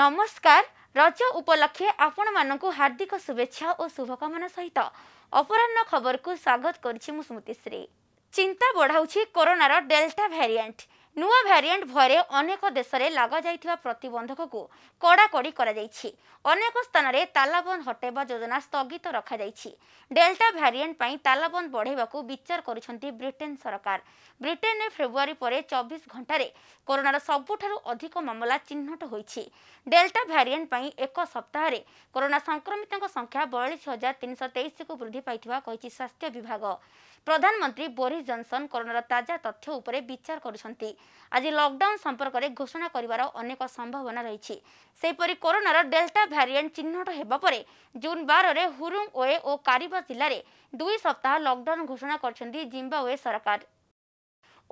ନମସ୍କାର ରଜ ଉପଲକ୍ଷେ ଆପଣମାନଙ୍କୁ ହାର୍ଦ୍ଦିକ ଶୁଭେଚ୍ଛା ଓ ଶୁଭକାମନା ସହିତ ଅପରାହ୍ନ ଖବରକୁ ସ୍ୱାଗତ କରିଛି ମୁଁ ସ୍ମୃତିଶ୍ରୀ ଚିନ୍ତା ବଢ଼ାଉଛି କରୋନାର ଡେଲ୍ଟା ଭ୍ୟାରିଆଣ୍ଟ ନୂଆ ଭ୍ୟାରିଏଣ୍ଟ ଭୟରେ ଅନେକ ଦେଶରେ ଲଗାଯାଇଥିବା ପ୍ରତିବନ୍ଧକକୁ କଡ଼ାକଡ଼ି କରାଯାଇଛି ଅନେକ ସ୍ଥାନରେ ତାଲାବନ୍ଦ ହଟାଇବା ଯୋଜନା ସ୍ଥଗିତ ରଖାଯାଇଛି ଡେଲ୍ଟା ଭ୍ୟାରିଏଣ୍ଟ ପାଇଁ ତାଲାବନ୍ଦ ବଢ଼ାଇବାକୁ ବିଚାର କରୁଛନ୍ତି ବ୍ରିଟେନ୍ ସରକାର ବ୍ରିଟେନ୍ରେ ଫେବୃଆରୀ ପରେ ଚବିଶ ଘଣ୍ଟାରେ କରୋନାର ସବୁଠାରୁ ଅଧିକ ମାମଲା ଚିହ୍ନଟ ହୋଇଛି ଡେଲ୍ଟା ଭ୍ୟାରିଏଣ୍ଟ ପାଇଁ ଏକ ସପ୍ତାହରେ କରୋନା ସଂକ୍ରମିତଙ୍କ ସଂଖ୍ୟା ବୟାଳିଶ ହଜାର ତିନିଶହ ତେଇଶକୁ ବୃଦ୍ଧି ପାଇଥିବା କହିଛି ସ୍ୱାସ୍ଥ୍ୟ ବିଭାଗ ପ୍ରଧାନମନ୍ତ୍ରୀ ବୋରିସ୍ ଜନ୍ସନ୍ କରୋନାର ତାଜା ତଥ୍ୟ ଉପରେ ବିଚାର କରୁଛନ୍ତି ଆଜି ଲକ୍ଡାଉନ୍ ସମ୍ପର୍କରେ ଘୋଷଣା କରିବାର ଅନେକ ସମ୍ଭାବନା ରହିଛି ସେହିପରି କରୋନାର ଡେଲ୍ଟା ଭ୍ୟାରିଏଣ୍ଟ ଚିହ୍ନଟ ହେବା ପରେ ଜୁନ୍ ବାରରେ ହୁରୁଙ୍ଗ ଓଏ ଓ କାରିବା ଜିଲ୍ଲାରେ ଦୁଇ ସପ୍ତାହ ଲକ୍ଡାଉନ୍ ଘୋଷଣା କରିଛନ୍ତି ଜିମ୍ବାୱେ ସରକାର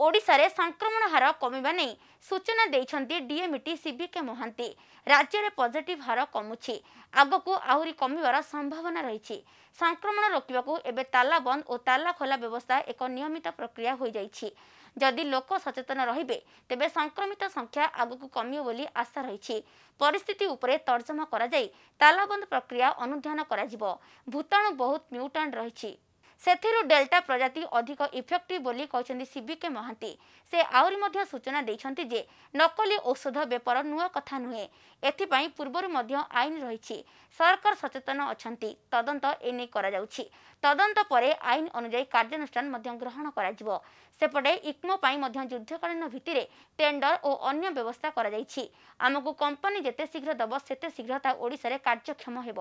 ଓଡ଼ିଶାରେ ସଂକ୍ରମଣ ହାର କମିବା ନେଇ ସୂଚନା ଦେଇଛନ୍ତି ଡିଏମ୍ଇଟି ସିବିକେ ମହାନ୍ତି ରାଜ୍ୟରେ ପଜିଟିଭ୍ ହାର କମୁଛି ଆଗକୁ ଆହୁରି କମିବାର ସମ୍ଭାବନା ରହିଛି ସଂକ୍ରମଣ ରୋକିବାକୁ ଏବେ ତାଲାବନ୍ଦ ଓ ତାଲା ଖୋଲା ବ୍ୟବସ୍ଥା ଏକ ନିୟମିତ ପ୍ରକ୍ରିୟା ହୋଇଯାଇଛି ଯଦି ଲୋକ ସଚେତନ ରହିବେ ତେବେ ସଂକ୍ରମିତ ସଂଖ୍ୟା ଆଗକୁ କମିବ ବୋଲି ଆଶା ରହିଛି ପରିସ୍ଥିତି ଉପରେ ତର୍ଜମା କରାଯାଇ ତାଲାବନ୍ଦ ପ୍ରକ୍ରିୟା ଅନୁଧ୍ୟାନ କରାଯିବ ଭୂତାଣୁ ବହୁତ ମ୍ୟୁଟାଣ୍ଟ ରହିଛି ସେଥିରୁ ଡେଲ୍ଟା ପ୍ରଜାତି ଅଧିକ ଇଫେକ୍ଟିଭ୍ ବୋଲି କହିଛନ୍ତି ସିବିକେ ମହାନ୍ତି ସେ ଆହୁରି ମଧ୍ୟ ସୂଚନା ଦେଇଛନ୍ତି ଯେ ନକଲି ଔଷଧ ବେପାର ନୂଆ କଥା ନୁହେଁ ଏଥିପାଇଁ ପୂର୍ବରୁ ମଧ୍ୟ ଆଇନ ରହିଛି ସରକାର ସଚେତନ ଅଛନ୍ତି ତଦନ୍ତ ଏନେଇ କରାଯାଉଛି ତଦନ୍ତ ପରେ ଆଇନ ଅନୁଯାୟୀ କାର୍ଯ୍ୟାନୁଷ୍ଠାନ ମଧ୍ୟ ଗ୍ରହଣ କରାଯିବ ସେପଟେ ଇକ୍ମୋ ପାଇଁ ମଧ୍ୟ ଯୁଦ୍ଧକାଳୀନ ଭିତ୍ତିରେ ଟେଣ୍ଡର ଓ ଅନ୍ୟ ବ୍ୟବସ୍ଥା କରାଯାଇଛି ଆମକୁ କମ୍ପାନୀ ଯେତେ ଶୀଘ୍ର ଦେବ ସେତେ ଶୀଘ୍ର ତା ଓଡ଼ିଶାରେ କାର୍ଯ୍ୟକ୍ଷମ ହେବ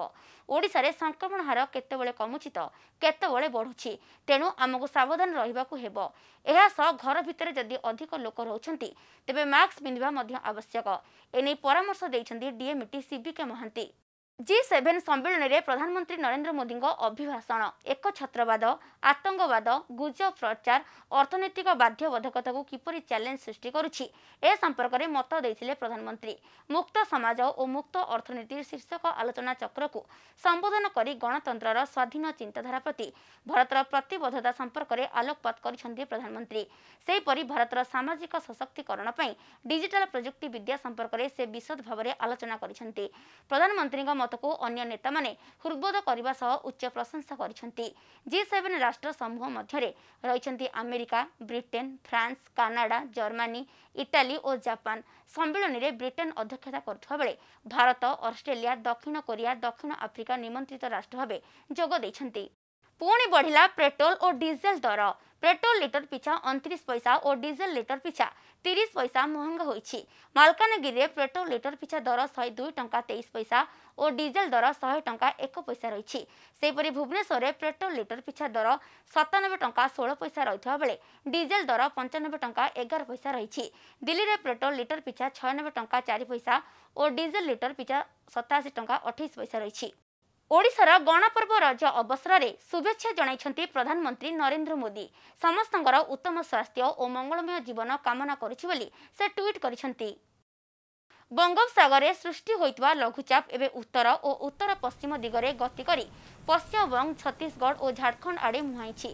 ଓଡ଼ିଶାରେ ସଂକ୍ରମଣ ହାର କେତେବେଳେ କମୁଛି ତ କେତେବେଳେ ବଢ଼ୁ ବଢ଼ୁଛି ତେଣୁ ଆମକୁ ସାବଧାନ ରହିବାକୁ ହେବ ଏହାସହ ଘର ଭିତରେ ଯଦି ଅଧିକ ଲୋକ ରହୁଛନ୍ତି ତେବେ ମାସ୍କ ପିନ୍ଧିବା ମଧ୍ୟ ଆବଶ୍ୟକ ଏନେଇ ପରାମର୍ଶ ଦେଇଛନ୍ତି DMET CBK Mohanty G seven ସମ୍ମିଳନୀରେ ପ୍ରଧାନମନ୍ତ୍ରୀ ନରେନ୍ଦ୍ର ମୋଦିଙ୍କ ଅଭିଭାଷଣ ଏକ ଛତ୍ରବାଦ ଆତଙ୍କବାଦ ଗୁଜବ ପ୍ରଚାର ଅର୍ଥନୈତିକ ବାଧ୍ୟବାଧକତାକୁ କିପରି ଚ୍ୟାଲେଞ୍ଜ ସୃଷ୍ଟି କରୁଛି ଏ ସମ୍ପର୍କରେ ମତ ଦେଇଥିଲେ ପ୍ରଧାନମନ୍ତ୍ରୀ ମୁକ୍ତ ସମାଜ ଓ ମୁକ୍ତ ଅର୍ଥନୀତିର ଶୀର୍ଷକ ଆଲୋଚନା ଚକ୍ରକୁ ସମ୍ବୋଧନ କରି ଗଣତନ୍ତ୍ରର ସ୍ୱାଧୀନ ଚିନ୍ତାଧାରା ପ୍ରତି ଭାରତର ପ୍ରତିବଦ୍ଧତା ସମ୍ପର୍କରେ ଆଲୋକପାତ କରିଛନ୍ତି ପ୍ରଧାନମନ୍ତ୍ରୀ ସେହିପରି ଭାରତର ସାମାଜିକ ସଶକ୍ତିକରଣ ପାଇଁ ଡିଜିଟାଲ୍ ପ୍ରଯୁକ୍ତି ବିଦ୍ୟା ସମ୍ପର୍କରେ ସେ ବିଶଦ ଭାବରେ ଆଲୋଚନା କରିଛନ୍ତି ପ୍ରଧାନମନ୍ତ୍ରୀଙ୍କ ଭାରତକୁ ଅନ୍ୟ ନେତାମାନେ ହୃଦବୋଧ କରିବା ସହ ଉଚ୍ଚ ପ୍ରଶଂସା କରିଛନ୍ତି ଜି ସେଭେନ୍ ରାଷ୍ଟ୍ର ସମୂହ ମଧ୍ୟରେ ରହିଛନ୍ତି America Britain France Canada Germany Italy ଓ ଜାପାନ ସମ୍ମିଳନୀରେ ବ୍ରିଟେନ୍ ଅଧ୍ୟକ୍ଷତା କରୁଥିବା ବେଳେ ଭାରତ ଅଷ୍ଟ୍ରେଲିଆ ଦକ୍ଷିଣ କୋରିଆ ଦକ୍ଷିଣ ଆଫ୍ରିକା ନିମନ୍ତ୍ରିତ ରାଷ୍ଟ୍ର ଭାବେ ଯୋଗ ଦେଇଛନ୍ତି पुणी बढ़ला पेट्रोल और डीजेल दर पेट्रोल लिटर पिछा अंतीस पैसा और डीजेल लिटर पिछा तीस पैसा महंगा होलकानगि पेट्रोल लिटर पिछा दर शहे दुई टा तेईस पैसा और डीजेल दर शहे टाँचा एक पैसा रही भुवनेश्वर पेट्रोल लिटर पिछा दर सतानबे टाँच षोह पैसा रही बेले डीजेल दर पंचानबे टाँचा एगार पैसा रही दिल्ली में पेट्रोल लिटर पिछा छयानबे टाँचा चार पैसा और डीजेल लिटर पिछा सताशी टाँचा अठाई पैसा रही ଓଡ଼ିଶାର ଗଣପର୍ବ ରଜ ଅବସରରେ ଶୁଭେଚ୍ଛା ଜଣାଇଛନ୍ତି ପ୍ରଧାନମନ୍ତ୍ରୀ ନରେନ୍ଦ୍ର ମୋଦି ସମସ୍ତଙ୍କର ଉତ୍ତମ ସ୍ୱାସ୍ଥ୍ୟ ଓ ମଙ୍ଗଳମୟ ଜୀବନ କାମନା କରୁଛି ବୋଲି ସେ ଟ୍ୱିଟ୍ କରିଛନ୍ତି ବଙ୍ଗୋପସାଗରରେ ସୃଷ୍ଟି ହୋଇଥିବା ଲଘୁଚାପ ଏବେ ଉତ୍ତର ଓ ଉତ୍ତର ପଶ୍ଚିମ ଦିଗରେ ଗତି କରି ପଶ୍ଚିମବଙ୍ଗ ଛତିଶଗଡ଼ ଓ ଝାଡ଼ଖଣ୍ଡ ଆଡ଼େ ମୁହାଁଇଛି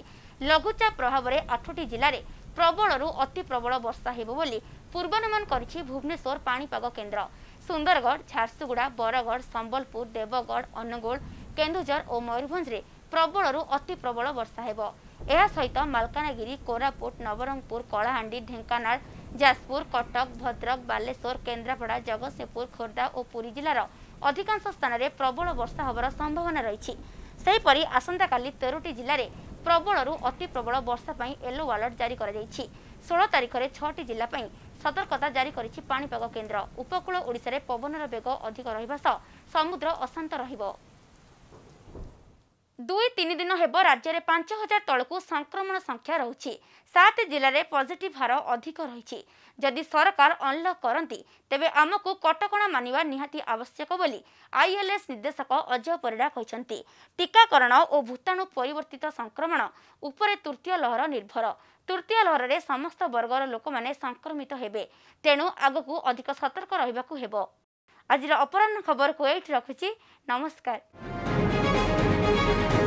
ଲଘୁଚାପ ପ୍ରଭାବରେ ଆଠଟି ଜିଲ୍ଲାରେ ପ୍ରବଳରୁ ଅତି ପ୍ରବଳ ବର୍ଷା ହେବ ବୋଲି ପୂର୍ବାନୁମାନ କରିଛି ଭୁବନେଶ୍ୱର ପାଣିପାଗ କେନ୍ଦ୍ର सुंदरगढ़ झारसुगुड़ा बरगढ़ संबलपुर देवगढ़ अनुगुण केन्दुझर और मयूरभ प्रबल अति प्रबल वर्षा हो सहित मलकानगि कोरापुट नवरंगपुर कलाहां ढेकाना जाजपुर कटक भद्रक बालेश्वर केन्द्रापड़ा जगत सिंहपुर खोर्धा और पूरी जिलार अधिकांश स्थान में प्रबल वर्षा होवार संभावना रही आसंका तेरह जिले में ପ୍ରବଳରୁ ଅତି ପ୍ରବଳ ବର୍ଷା ପାଇଁ ୟେଲୋ ୱାର୍ଲଟ ଜାରି କରାଯାଇଛି ଷୋହଳ ତାରିଖରେ ଛଅଟି ଜିଲ୍ଲା ପାଇଁ ସତର୍କତା ଜାରି କରିଛି ପାଣିପାଗ କେନ୍ଦ୍ର ଉପକୂଳ ଓଡ଼ିଶାରେ ପବନର ବେଗ ଅଧିକ ରହିବା ସହ ସମୁଦ୍ର ଅଶାନ୍ତ ରହିବ ଦୁଇ ତିନି ଦିନ ହେବ ରାଜ୍ୟରେ ପାଞ୍ଚ ହଜାର ତଳକୁ ସଂକ୍ରମଣ ସଂଖ୍ୟା ରହୁଛି ସାତ ଜିଲ୍ଲାରେ ପଜିଟିଭ୍ ହାର ଅଧିକ ରହିଛି ଯଦି ସରକାର ଅନ୍ଲକ୍ କରନ୍ତି ତେବେ ଆମକୁ କଟକଣା ମାନିବା ନିହାତି ଆବଶ୍ୟକ ବୋଲି ଆଇଏଲ୍ଏସ୍ ନିର୍ଦ୍ଦେଶକ ଅଜୟ ପରିଡ଼ା କହିଛନ୍ତି ଟିକାକରଣ ଓ ଭୂତାଣୁ ପରିବର୍ତ୍ତିତ ସଂକ୍ରମଣ ଉପରେ ତୃତୀୟ ଲହର ନିର୍ଭର ତୃତୀୟ ଲହରରେ ସମସ୍ତ ବର୍ଗର ଲୋକମାନେ ସଂକ୍ରମିତ ହେବେ ତେଣୁ ଆଗକୁ ଅଧିକ ସତର୍କ ରହିବାକୁ ହେବ ଆଜିର ଅପରାହ୍ନ ଖବରକୁ ଏଇଠି ରଖୁଛି ନମସ୍କାର Thank you.